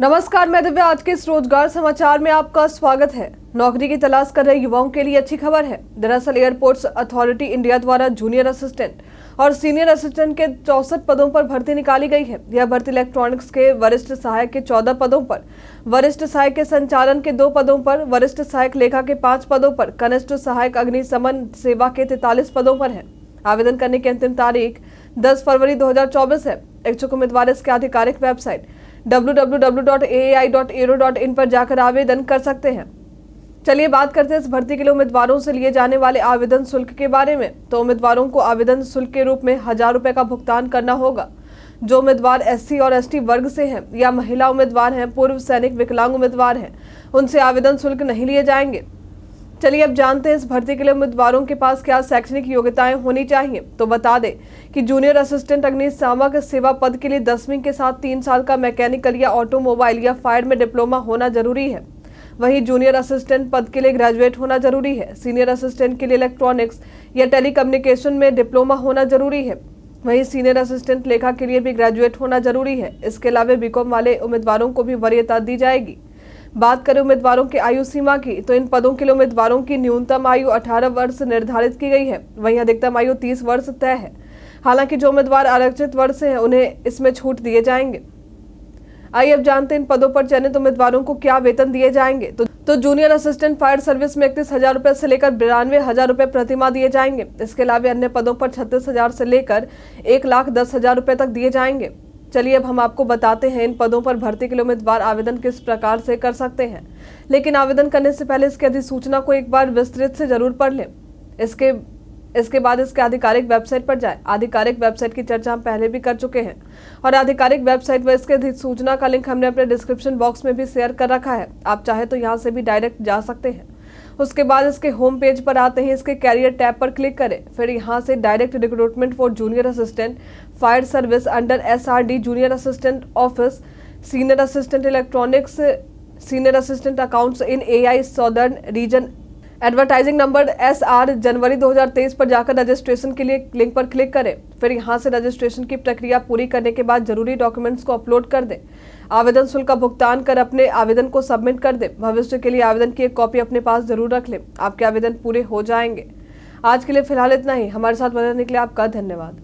नमस्कार मैं दिव्या आज के इस रोजगार समाचार में आपका स्वागत है नौकरी की तलाश कर रहे युवाओं के लिए अच्छी खबर है दरअसल एयरपोर्ट्स अथॉरिटी इंडिया द्वारा जूनियर असिस्टेंट और सीनियर असिस्टेंट के चौसठ पदों पर भर्ती निकाली गई है यह भर्ती इलेक्ट्रॉनिक्स के वरिष्ठ सहायक के चौदह पदों पर वरिष्ठ सहायक के संचालन के दो पदों पर वरिष्ठ सहायक लेखा के पांच पदों पर कनिष्ठ सहायक अग्निशमन सेवा के तैतालीस पदों पर है आवेदन करने की अंतिम तारीख दस फरवरी दो है इच्छुक उम्मीदवार इसके आधिकारिक वेबसाइट www.aai.aero.in पर जाकर आवेदन कर सकते हैं चलिए बात करते हैं इस भर्ती के लिए उम्मीदवारों से लिए जाने वाले आवेदन शुल्क के बारे में तो उम्मीदवारों को आवेदन शुल्क के रूप में हजार रुपये का भुगतान करना होगा जो उम्मीदवार एससी और एसटी वर्ग से हैं या महिला उम्मीदवार हैं पूर्व सैनिक विकलांग उम्मीदवार हैं उनसे आवेदन शुल्क नहीं लिए जाएंगे चलिए अब जानते हैं इस भर्ती के लिए उम्मीदवारों के पास क्या शैक्षणिक योग्यताएं होनी चाहिए तो बता दें कि जूनियर असिस्टेंट अग्निशामक सेवा पद के लिए दसवीं के साथ तीन साल का मैकेनिकल या ऑटोमोबाइल या फायर में डिप्लोमा होना जरूरी है वहीं जूनियर असिस्टेंट पद के लिए ग्रेजुएट होना जरूरी है सीनियर असिस्टेंट के लिए इलेक्ट्रॉनिक्स या टेलीकम्युनिकेशन में डिप्लोमा होना जरूरी है वहीं सीनियर असिस्टेंट लेखा के लिए भी ग्रेजुएट होना जरूरी है इसके अलावा बीकॉम वाले उम्मीदवारों को भी वरीयता दी जाएगी बात करें उम्मीदवारों की आयु सीमा की तो इन पदों के लिए उम्मीदवारों की न्यूनतम आयु 18 वर्ष निर्धारित की गई है वहीं अधिकतम आयु 30 वर्ष तय है हालांकि जो उम्मीदवार आरक्षित वर्ष से हैं उन्हें इसमें छूट दिए जाएंगे आइए अब जानते हैं इन पदों पर चयनित उम्मीदवारों को क्या वेतन दिए जाएंगे तो तो जूनियर असिस्टेंट फायर सर्विस में इकतीस हजार रूपए से लेकर बिरानवे हजार रूपए प्रतिमा दिए जाएंगे इसके अलावा अन्य पदों पर छत्तीस हजार से लेकर एक लाख दस हजार रूपए तक दिए जाएंगे चलिए अब हम आपको बताते हैं इन पदों पर भर्ती के लिए उम्मीदवार आवेदन किस प्रकार से कर सकते हैं लेकिन आवेदन करने से पहले इसकी अधिसूचना को एक बार विस्तृत से जरूर पढ़ लें इसके इसके बाद इसके आधिकारिक वेबसाइट पर जाएं। आधिकारिक वेबसाइट की चर्चा हम पहले भी कर चुके हैं और आधिकारिक वेबसाइट व इसके अधिसूचना का लिंक हमने अपने डिस्क्रिप्शन बॉक्स में भी शेयर कर रखा है आप चाहे तो यहाँ से भी डायरेक्ट जा सकते हैं उसके बाद इसके होम पेज पर आते हैं इसके कैरियर टैब पर क्लिक करें फिर यहाँ से direct recruitment for junior assistant fire service under SRD junior assistant office senior assistant electronics senior assistant accounts in AI southern region advertising number S R January 2023 पर जाकर रजिस्ट्रेशन के लिए link पर क्लिक करें फिर यहां से रजिस्ट्रेशन की प्रक्रिया पूरी करने के बाद जरूरी डॉक्यूमेंट्स को अपलोड कर दें आवेदन शुल्क का भुगतान कर अपने आवेदन को सबमिट कर दें भविष्य के लिए आवेदन की एक कॉपी अपने पास जरूर रख लें आपके आवेदन पूरे हो जाएंगे आज के लिए फिलहाल इतना ही हमारे साथ बने लिए आपका धन्यवाद